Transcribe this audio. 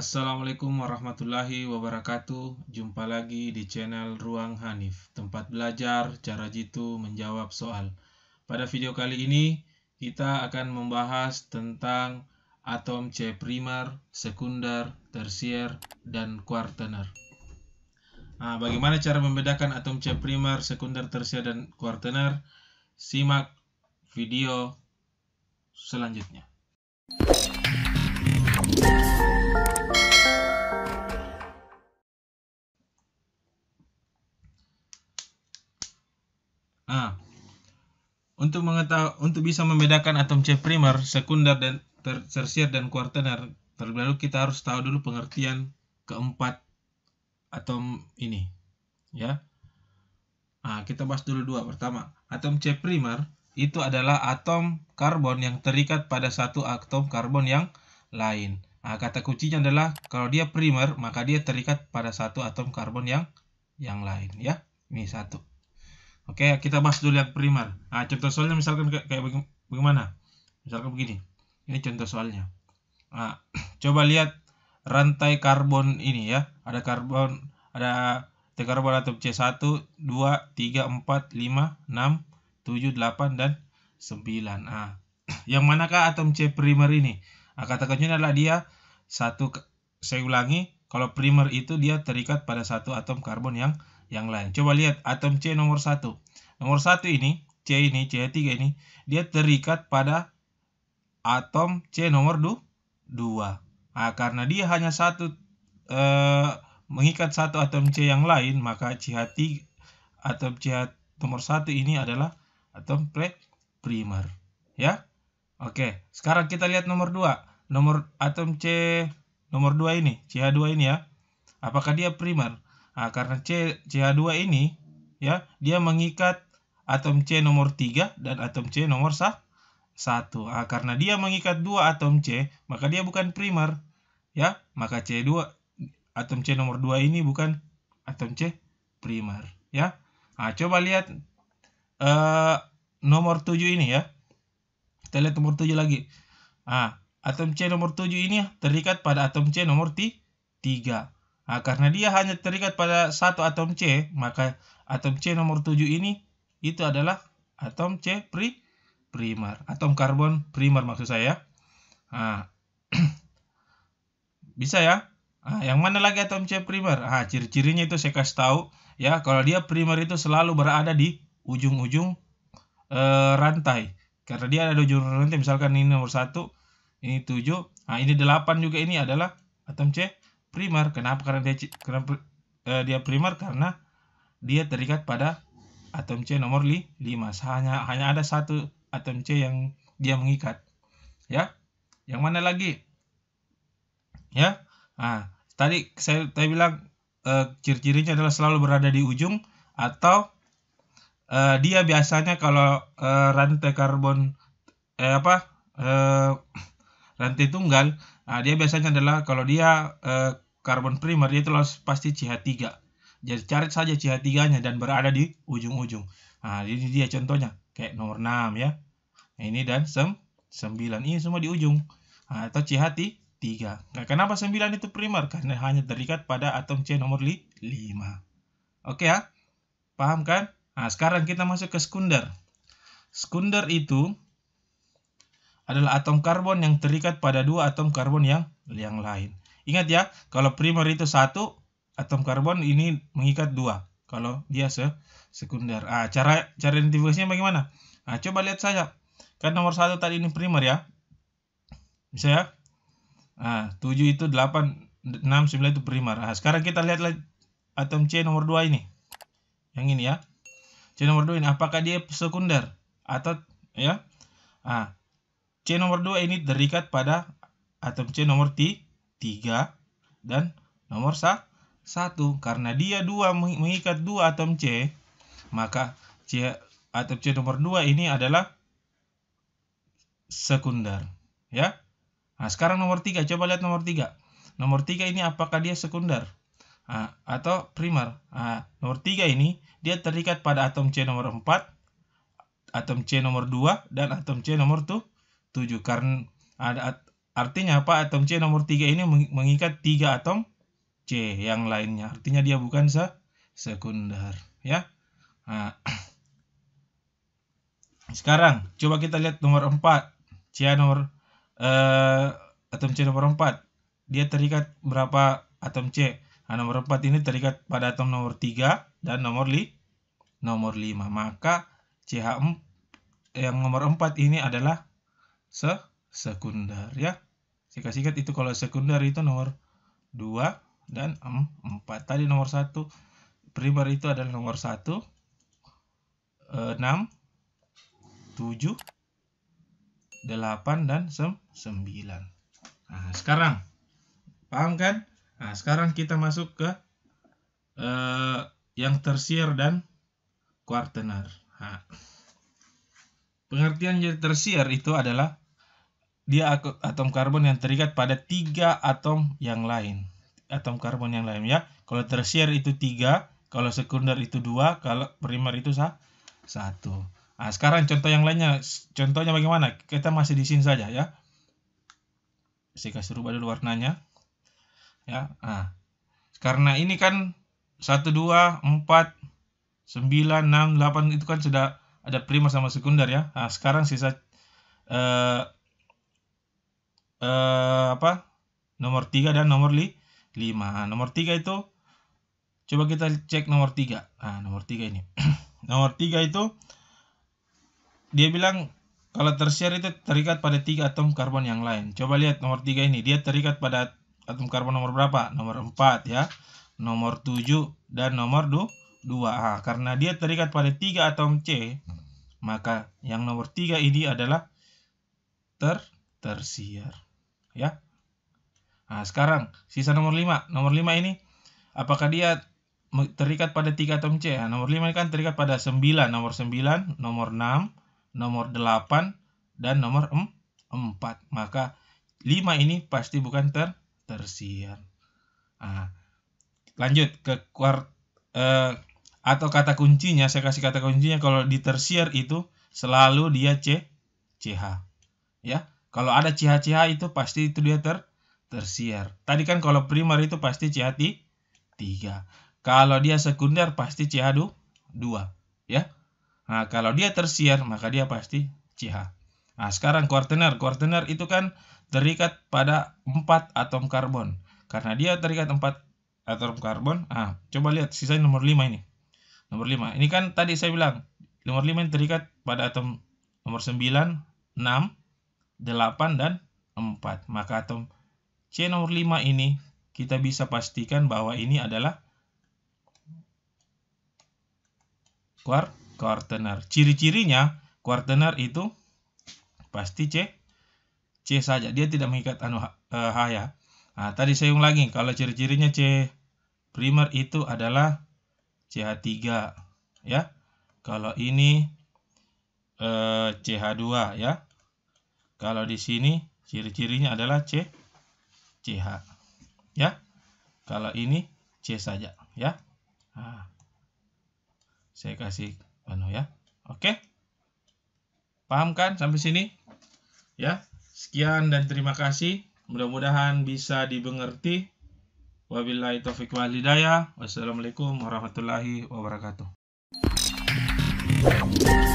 Assalamualaikum warahmatullahi wabarakatuh. Jumpa lagi di channel Ruang Hanif, tempat belajar cara jitu menjawab soal. Pada video kali ini, kita akan membahas tentang atom C primer, sekunder, tersier, dan kuartener. Nah, bagaimana cara membedakan atom C primer, sekunder, tersier, dan kuartener? Simak video selanjutnya. Untuk mengetahui untuk bisa membedakan atom C primer, sekunder dan tersier dan kuartener, terlebih dahulu kita harus tahu dulu pengertian keempat atom ini, ya. Nah, kita bahas dulu dua. Pertama, atom C primer itu adalah atom karbon yang terikat pada satu atom karbon yang lain. Nah, kata kuncinya adalah kalau dia primer, maka dia terikat pada satu atom karbon yang yang lain, ya. Ini satu. Oke, okay, kita bahas dulu yang primer. Nah, contoh soalnya misalkan kayak bagaimana? Misalkan begini. Ini contoh soalnya. Nah, coba lihat rantai karbon ini ya. Ada karbon, ada T karbon atom C1, 2, 3, 4, 5, 6, 7, 8, dan 9. Nah, yang manakah atom C primer ini? Nah, kata kuncinya adalah dia satu saya ulangi, kalau primer itu dia terikat pada satu atom karbon yang yang lain. Coba lihat atom C nomor 1. Nomor 1 ini, C ini, C3 ini, dia terikat pada atom C nomor 2. Nah, karena dia hanya satu eh, mengikat satu atom C yang lain, maka CH3 atom CH nomor 1 ini adalah atom plate primer. Ya. Oke, sekarang kita lihat nomor 2. Nomor atom C nomor 2 ini, CH2 ini ya. Apakah dia primer? Nah, karena C, CH2 ini ya dia mengikat atom C nomor 3 dan atom C nomor 1. Nah, karena dia mengikat dua atom C, maka dia bukan primer. Ya, maka C2 atom C nomor 2 ini bukan atom C primer, ya. Nah, coba lihat uh, nomor 7 ini ya. Kita lihat nomor 7 lagi. Ah, atom C nomor 7 ini terikat pada atom C nomor 3. Nah, karena dia hanya terikat pada satu atom C, maka atom C nomor 7 ini itu adalah atom C pri primer, atom karbon primer maksud saya. Nah, bisa ya? Nah, yang mana lagi atom C primer? Ah, ciri-cirinya itu saya kasih tahu ya. Kalau dia primer itu selalu berada di ujung-ujung e, rantai. Karena dia ada di ujung rantai, misalkan ini nomor satu, ini 7. Nah, ini 8 juga ini adalah atom C primer. Kenapa? Karena dia kenapa, eh, dia primer karena dia terikat pada atom C nomor 5. Hanya hanya ada satu atom C yang dia mengikat. Ya. Yang mana lagi? Ya. Nah, tadi saya tadi bilang eh, ciri-cirinya adalah selalu berada di ujung atau eh, dia biasanya kalau rantai karbon eh, apa? rantai tunggal nah, dia biasanya adalah kalau dia karbon eh, primer dia itu harus pasti CH3 jadi cari saja CH3 nya dan berada di ujung-ujung nah ini dia contohnya kayak nomor 6 ya nah, ini dan sem 9 ini semua di ujung nah, atau CH3 nah, kenapa 9 itu primer karena hanya terikat pada atom C nomor 5 oke ya paham kan nah sekarang kita masuk ke sekunder sekunder itu adalah atom karbon yang terikat pada dua atom karbon yang yang lain. Ingat ya, kalau primer itu satu, atom karbon ini mengikat dua. Kalau dia se sekunder. Ah, cara cara identifikasinya bagaimana? Nah, coba lihat saja. Kan nomor satu tadi ini primer ya. Bisa ya? Ah, 7 itu delapan, enam sembilan itu primer. Nah, sekarang kita lihat atom C nomor dua ini. Yang ini ya. C nomor dua ini apakah dia sekunder atau ya? Ah, nomor 2 ini terikat pada atom C nomor 3 dan nomor 1. Karena dia dua mengikat dua atom C, maka C atom C nomor 2 ini adalah sekunder, ya. Nah, sekarang nomor 3, coba lihat nomor 3. Nomor 3 ini apakah dia sekunder? Nah, atau primer. Nah, nomor 3 ini dia terikat pada atom C nomor 4, atom C nomor 2 dan atom C nomor 2, 7 karena ada artinya apa atom C nomor tiga ini mengikat tiga atom C yang lainnya artinya dia bukan se sekunder ya nah. sekarang coba kita lihat nomor empat, C nomor eh, atom C nomor empat, dia terikat berapa atom C nah, nomor empat ini terikat pada atom nomor tiga dan nomor li nomor 5 maka CH yang nomor 4 ini adalah se sekunder ya. sikat singkat itu kalau sekunder itu nomor 2 dan 4. Tadi nomor 1 primer itu adalah nomor 1 6 7 8 dan 9. Nah, sekarang paham kan? Nah, sekarang kita masuk ke eh, yang tersier dan kuartener. Nah, pengertian yang tersier itu adalah dia atom karbon yang terikat pada tiga atom yang lain atom karbon yang lain ya kalau tersier itu tiga kalau sekunder itu dua kalau primer itu satu nah, sekarang contoh yang lainnya contohnya bagaimana kita masih di sini saja ya saya kasih rubah dulu warnanya ya nah. karena ini kan 1 2 4 9 6 8 itu kan sudah ada primer sama sekunder ya nah, sekarang sisa eh, eh, apa nomor 3 dan nomor 5 nah, nomor 3 itu coba kita cek nomor 3 nah nomor 3 ini nomor 3 itu dia bilang kalau tersier itu terikat pada tiga atom karbon yang lain coba lihat nomor 3 ini dia terikat pada atom karbon nomor berapa nomor 4 ya nomor 7 dan nomor 2 2A nah, karena dia terikat pada tiga atom C maka yang nomor 3 ini adalah ter tersier ya. Nah, sekarang sisa nomor 5. Nomor 5 ini apakah dia terikat pada 3 atau C? Nah, nomor 5 ini kan terikat pada 9, nomor 9, nomor 6, nomor 8 dan nomor 4. Maka 5 ini pasti bukan ter tersier. Nah, lanjut ke kuart eh, atau kata kuncinya, saya kasih kata kuncinya kalau di tersier itu selalu dia C CH. Ya. Kalau ada CH-CH itu pasti itu dia ter tersier. Tadi kan kalau primer itu pasti CH 3. Kalau dia sekunder pasti CH 2, ya. Nah, kalau dia tersier maka dia pasti CH. Nah, sekarang kuartener kuartener itu kan terikat pada 4 atom karbon. Karena dia terikat 4 atom karbon, ah, coba lihat sisa nomor 5 ini. Nomor 5. Ini kan tadi saya bilang nomor 5 ini terikat pada atom nomor 9, 6, 8 dan 4. Maka atom C nomor 5 ini kita bisa pastikan bahwa ini adalah quart quartener. Ciri-cirinya quartener itu pasti C C saja. Dia tidak mengikat anu H, e, H ya. Nah, tadi saya ulang lagi kalau ciri-cirinya C primer itu adalah CH3 ya. Kalau ini eh, CH2 ya. Kalau di sini ciri-cirinya adalah C, CH. Ya. Kalau ini C saja, ya. Nah, saya kasih anu ya. Oke. Paham kan sampai sini? Ya. Sekian dan terima kasih. Mudah-mudahan bisa dimengerti. Wabillahi taufiq wal hidayah. Wassalamualaikum warahmatullahi wabarakatuh.